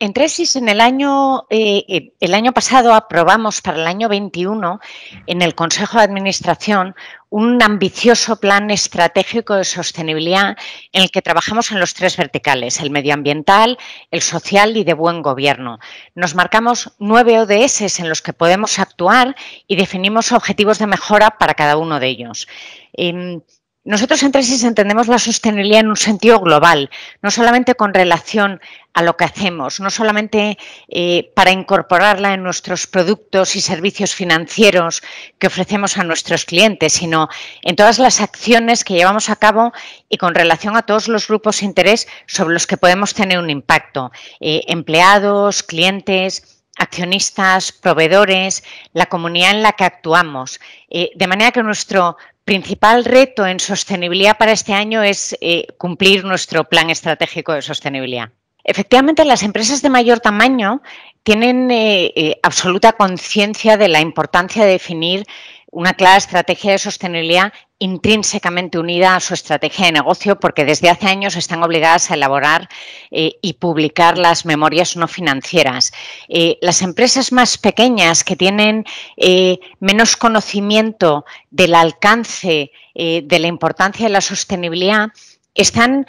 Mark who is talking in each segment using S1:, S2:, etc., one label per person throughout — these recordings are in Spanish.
S1: En Tresis, en el año, eh, eh, el año pasado aprobamos para el año 21 en el Consejo de Administración un ambicioso plan estratégico de sostenibilidad en el que trabajamos en los tres verticales, el medioambiental, el social y de buen gobierno. Nos marcamos nueve ODS en los que podemos actuar y definimos objetivos de mejora para cada uno de ellos. Em, nosotros en Tresis entendemos la sostenibilidad en un sentido global, no solamente con relación a lo que hacemos, no solamente eh, para incorporarla en nuestros productos y servicios financieros que ofrecemos a nuestros clientes, sino en todas las acciones que llevamos a cabo y con relación a todos los grupos de interés sobre los que podemos tener un impacto, eh, empleados, clientes, accionistas, proveedores, la comunidad en la que actuamos. Eh, de manera que nuestro principal reto en sostenibilidad para este año es eh, cumplir nuestro plan estratégico de sostenibilidad. Efectivamente, las empresas de mayor tamaño tienen eh, absoluta conciencia de la importancia de definir una clara estrategia de sostenibilidad intrínsecamente unida a su estrategia de negocio porque desde hace años están obligadas a elaborar eh, y publicar las memorias no financieras. Eh, las empresas más pequeñas que tienen eh, menos conocimiento del alcance de la importancia de la sostenibilidad están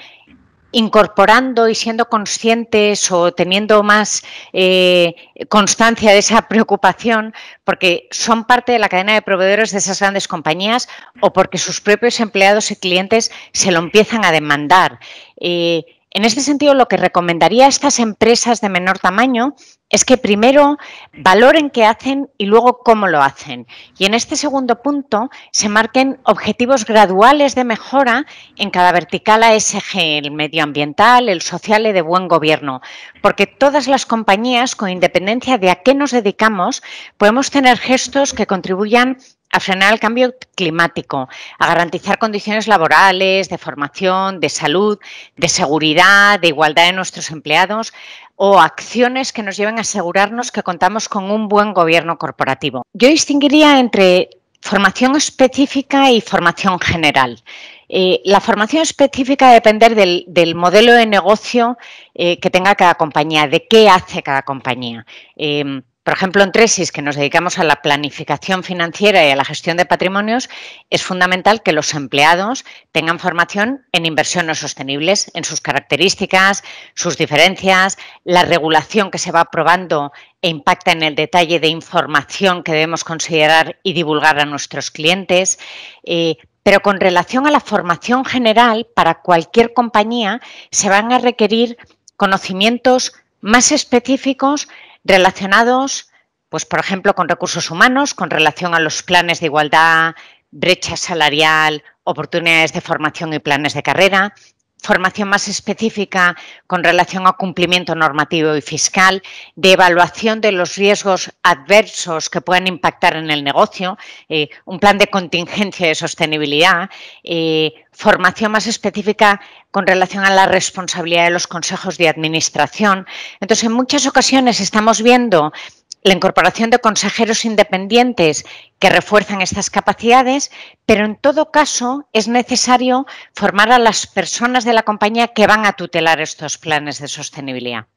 S1: incorporando y siendo conscientes o teniendo más eh, constancia de esa preocupación porque son parte de la cadena de proveedores de esas grandes compañías o porque sus propios empleados y clientes se lo empiezan a demandar. Eh, en este sentido, lo que recomendaría a estas empresas de menor tamaño es que primero valoren qué hacen y luego cómo lo hacen. Y en este segundo punto se marquen objetivos graduales de mejora en cada vertical ASG, el medioambiental, el social y de buen gobierno. Porque todas las compañías, con independencia de a qué nos dedicamos, podemos tener gestos que contribuyan a frenar el cambio climático, a garantizar condiciones laborales, de formación, de salud, de seguridad, de igualdad de nuestros empleados o acciones que nos lleven a asegurarnos que contamos con un buen gobierno corporativo. Yo distinguiría entre formación específica y formación general. Eh, la formación específica depende depender del, modelo de negocio eh, que tenga cada compañía, de qué hace cada compañía. Eh, por ejemplo, en Tresis, que nos dedicamos a la planificación financiera y a la gestión de patrimonios, es fundamental que los empleados tengan formación en inversiones sostenibles, en sus características, sus diferencias, la regulación que se va aprobando e impacta en el detalle de información que debemos considerar y divulgar a nuestros clientes. Eh, pero con relación a la formación general, para cualquier compañía se van a requerir conocimientos más específicos relacionados, pues, por ejemplo, con recursos humanos, con relación a los planes de igualdad, brecha salarial, oportunidades de formación y planes de carrera, formación más específica con relación a cumplimiento normativo y fiscal, de evaluación de los riesgos adversos que pueden impactar en el negocio, eh, un plan de contingencia de sostenibilidad, eh, formación más específica con relación a la responsabilidad de los consejos de administración. Entonces, en muchas ocasiones estamos viendo la incorporación de consejeros independientes que refuerzan estas capacidades, pero en todo caso es necesario formar a las personas de la compañía que van a tutelar estos planes de sostenibilidad.